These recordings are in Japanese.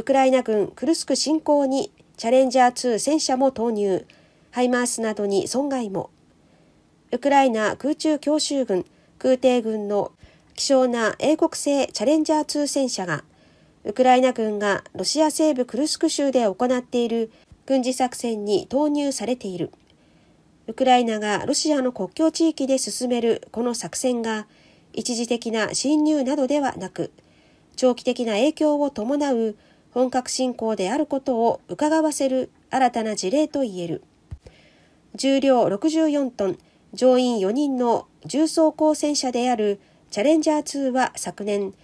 ウクライナ軍クルスク侵攻にチャレンジャー2戦車も投入、ハイマースなどに損害も。ウクライナ空中強襲軍、空挺軍の希少な英国製チャレンジャー2戦車が、ウクライナ軍がロシア西部クルスク州で行っている軍事作戦に投入されている。ウクライナがロシアの国境地域で進めるこの作戦が、一時的な侵入などではなく、長期的な影響を伴う本格侵攻であることを伺わせる新たな事例といえる。重量64トン、乗員4人の重装甲戦車であるチャレンジャー2は昨年、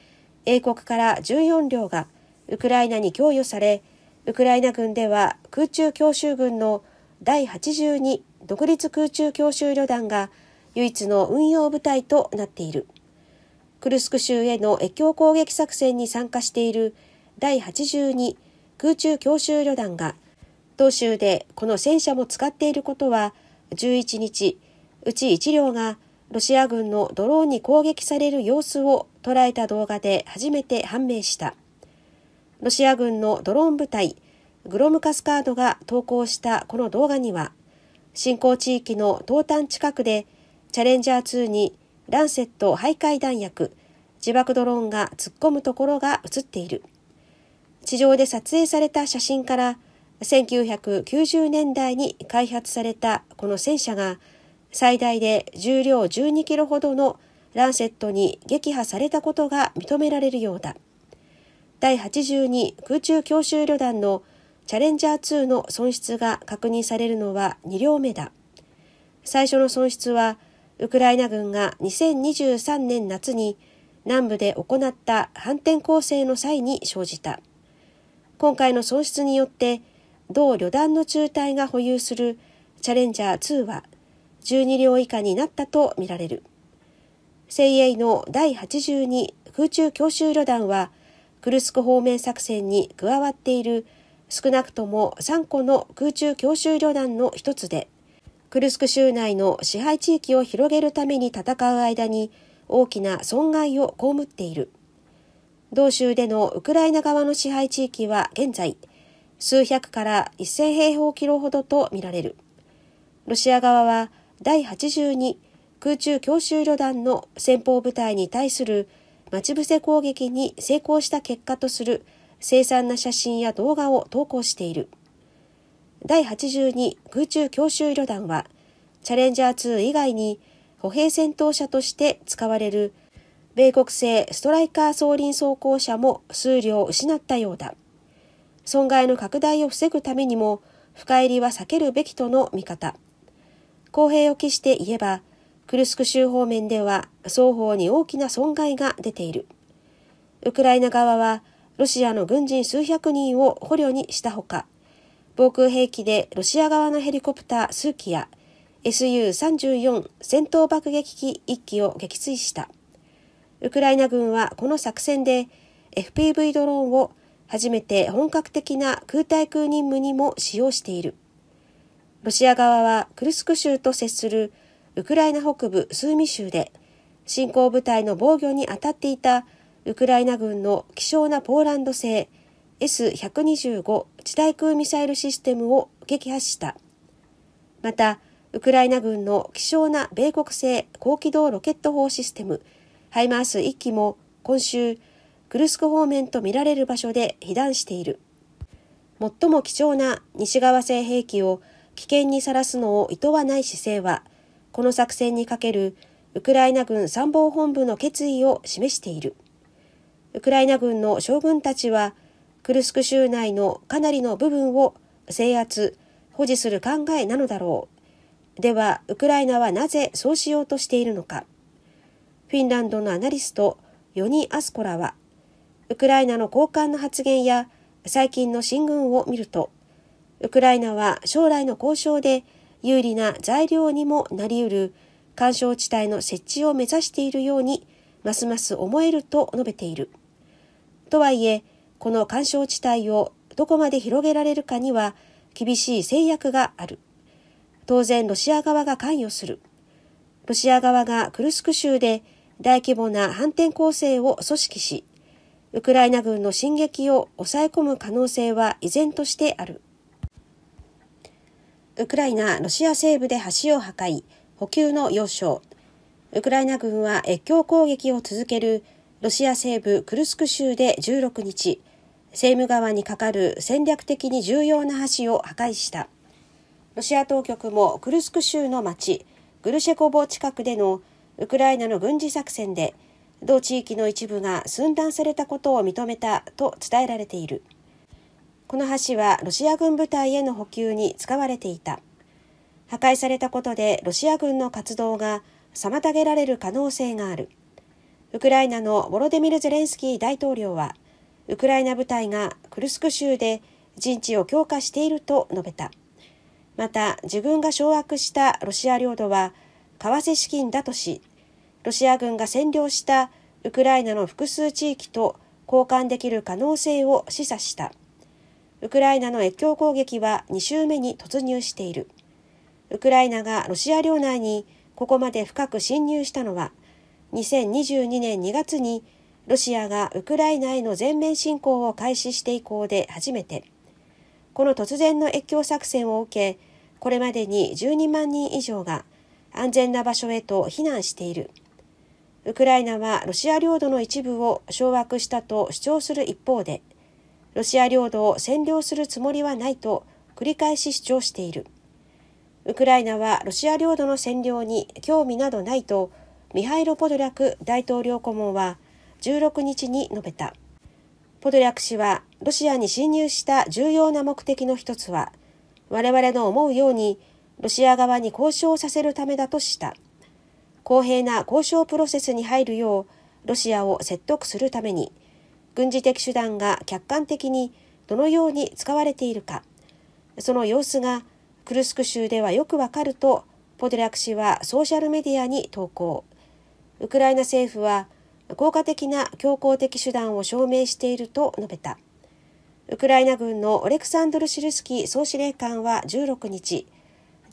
英国から14両がウクライナに供与され、ウクライナ軍では空中強襲軍の第82独立空中強襲旅団が唯一の運用部隊となっている。クルスク州への越境攻撃作戦に参加している第82空中強襲旅団が当州でこの戦車も使っていることは11日うち1両がロシア軍のドローンに攻撃される様子を捉えた動画で初めて判明したロシア軍のドローン部隊グロムカスカードが投稿したこの動画には侵攻地域の東端近くでチャレンジャー2にランセット徘徊弾薬自爆ドローンが突っ込むところが映っている。地上で撮影された写真から1990年代に開発されたこの戦車が最大で重量12キロほどのランセットに撃破されたことが認められるようだ。第82空中強襲旅団のチャレンジャー2の損失が確認されるのは2両目だ。最初の損失は、ウクライナ軍が2023年夏に南部で行った反転攻勢の際に生じた。今回の損失によって同旅団の中隊が保有するチャレンジャー2は12両以下になったとみられる精鋭の第82空中強襲旅団はクルスク方面作戦に加わっている少なくとも3個の空中強襲旅団の一つでクルスク州内の支配地域を広げるために戦う間に大きな損害を被っている同州でのウクライナ側の支配地域は現在、数百から1000平方キロほどとみられる。ロシア側は第82空中強襲旅団の先方部隊に対する待ち伏せ攻撃に成功した結果とする凄惨な写真や動画を投稿している。第82空中強襲旅団は、チャレンジャー2以外に歩兵戦闘車として使われる米国製ストライカー装輪装甲車も数量を失ったようだ。損害の拡大を防ぐためにも、深入りは避けるべきとの見方。公平を期して言えば、クルスク州方面では双方に大きな損害が出ている。ウクライナ側はロシアの軍人数百人を捕虜にしたほか、防空兵器でロシア側のヘリコプター数機や SU-34 戦闘爆撃機1機を撃墜した。ウクライナ軍はこの作戦で FPV ドローンを初めて本格的な空対空任務にも使用している。ロシア側はクルスク州と接するウクライナ北部スーミ州で侵攻部隊の防御に当たっていたウクライナ軍の希少なポーランド製 S125 地対空ミサイルシステムを撃破した。また、ウクライナ軍の希少な米国製高機動ロケット砲システムハイマース1機も今週、クルスク方面と見られる場所で被弾している。最も貴重な西側製兵器を危険にさらすのを厭わない姿勢は、この作戦にかけるウクライナ軍参謀本部の決意を示している。ウクライナ軍の将軍たちは、クルスク州内のかなりの部分を制圧、保持する考えなのだろう。では、ウクライナはなぜそうしようとしているのか。フィンランドのアナリスト、ヨニ・アスコラは、ウクライナの高官の発言や最近の進軍を見ると、ウクライナは将来の交渉で有利な材料にもなり得る干渉地帯の設置を目指しているように、ますます思えると述べている。とはいえ、この干渉地帯をどこまで広げられるかには厳しい制約がある。当然ロシア側が関与する。ロシア側がクルスク州で大規模な反転攻勢を組織し、ウクライナ軍の進撃を抑え込む可能性は依然としてある。ウクライナ、ロシア西部で橋を破壊、補給の要衝。ウクライナ軍は越境攻撃を続けるロシア西部クルスク州で16日、セーム川に架かる戦略的に重要な橋を破壊した。ロシア当局もクルスク州の町、グルシェコボ近くでのウクライナの軍事作戦で同地域の一部が寸断されたことを認めたと伝えられているこの橋はロシア軍部隊への補給に使われていた破壊されたことでロシア軍の活動が妨げられる可能性があるウクライナのボロデミル・ゼレンスキー大統領はウクライナ部隊がクルスク州で陣地を強化していると述べたまた自分が掌握したロシア領土は為替資金だとし、ロシア軍が占領したウクライナの複数地域と交換できる可能性を示唆した。ウクライナの越境攻撃は2週目に突入している。ウクライナがロシア領内にここまで深く侵入したのは、2022年2月にロシアがウクライナへの全面侵攻を開始して以降で初めて、この突然の越境作戦を受け、これまでに12万人以上が安全な場所へと避難している。ウクライナはロシア領土の一部を掌握したと主張する一方で、ロシア領土を占領するつもりはないと繰り返し主張している。ウクライナはロシア領土の占領に興味などないとミハイロ・ポドリャク大統領顧問は16日に述べた。ポドリャク氏はロシアに侵入した重要な目的の一つは我々の思うようにロシア側に交渉させるためだとした。公平な交渉プロセスに入るようロシアを説得するために軍事的手段が客観的にどのように使われているかその様子がクルスク州ではよくわかるとポデラク氏はソーシャルメディアに投稿ウクライナ政府は効果的な強硬的手段を証明していると述べたウクライナ軍のオレクサンドル・シルスキー総司令官は16日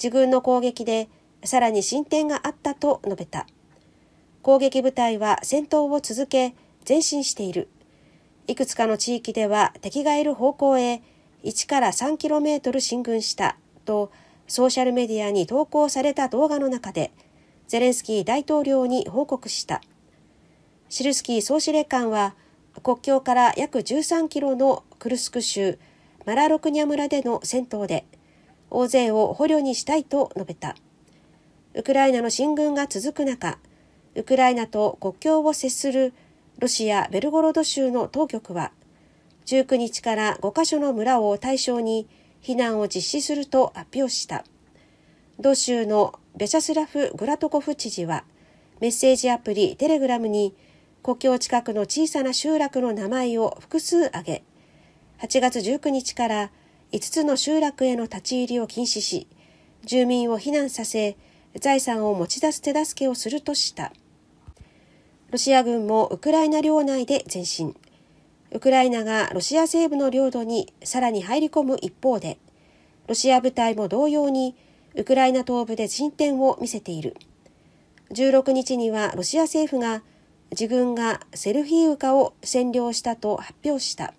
軍の攻撃でさらに進展があったと述べた攻撃部隊は戦闘を続け前進しているいくつかの地域では敵がいる方向へ1から 3km 進軍したとソーシャルメディアに投稿された動画の中でゼレンスキー大統領に報告したシルスキー総司令官は国境から約13キロのクルスク州マラロクニャ村での戦闘で大勢を捕虜にしたいと述べた。ウクライナの進軍が続く中、ウクライナと国境を接するロシア・ベルゴロド州の当局は、19日から5カ所の村を対象に避難を実施すると発表した。同州のベシャスラフ・グラトコフ知事は、メッセージアプリテレグラムに、国境近くの小さな集落の名前を複数挙げ、8月19日から5つの集落への立ち入りを禁止し、住民を避難させ、財産を持ち出す手助けをするとした。ロシア軍もウクライナ領内で前進。ウクライナがロシア西部の領土にさらに入り込む一方で、ロシア部隊も同様にウクライナ東部で進展を見せている。16日にはロシア政府が自軍がセルフィーウカを占領したと発表した。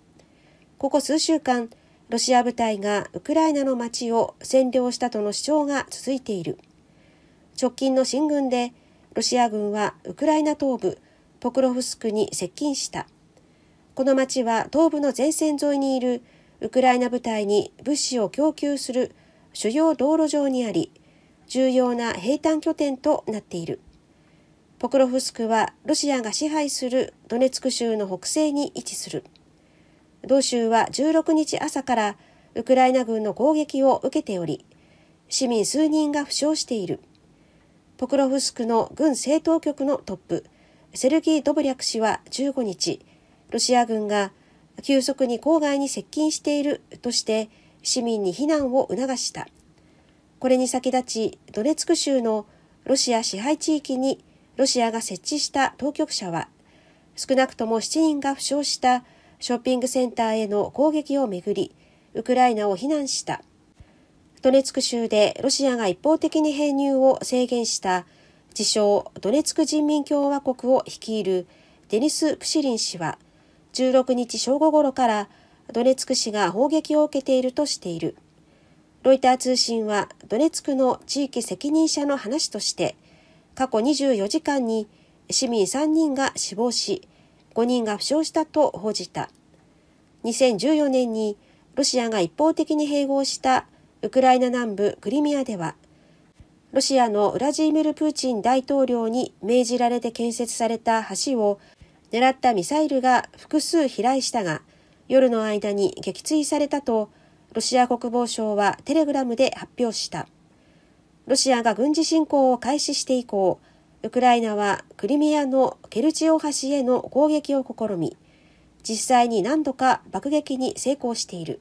ここ数週間、ロシア部隊がウクライナの町を占領したとの主張が続いている。直近の進軍でロシア軍はウクライナ東部ポクロフスクに接近した。この町は東部の前線沿いにいるウクライナ部隊に物資を供給する主要道路上にあり、重要な兵站拠点となっている。ポクロフスクはロシアが支配するドネツク州の北西に位置する。同州は16日朝からウクライナ軍の攻撃を受けており、市民数人が負傷している。ポクロフスクの軍政当局のトップ、セルギー・ドブリャク氏は15日、ロシア軍が急速に郊外に接近しているとして市民に避難を促した。これに先立ち、ドネツク州のロシア支配地域にロシアが設置した当局者は、少なくとも7人が負傷したショッピングセンターへの攻撃をめぐり、ウクライナを非難した。ドネツク州でロシアが一方的に編入を制限した自称ドネツク人民共和国を率いるデニス・プシリン氏は16日正午頃からドネツク市が砲撃を受けているとしている。ロイター通信はドネツクの地域責任者の話として過去24時間に市民3人が死亡し5人が負傷したと報じた。2014年にロシアが一方的に併合したウクライナ南部クリミアでは、ロシアのウラジーミル・プーチン大統領に命じられて建設された橋を狙ったミサイルが複数飛来したが、夜の間に撃墜されたと、ロシア国防省はテレグラムで発表した。ロシアが軍事侵攻を開始して以降、ウクライナはクリミアのケルチオ橋への攻撃を試み、実際に何度か爆撃に成功している。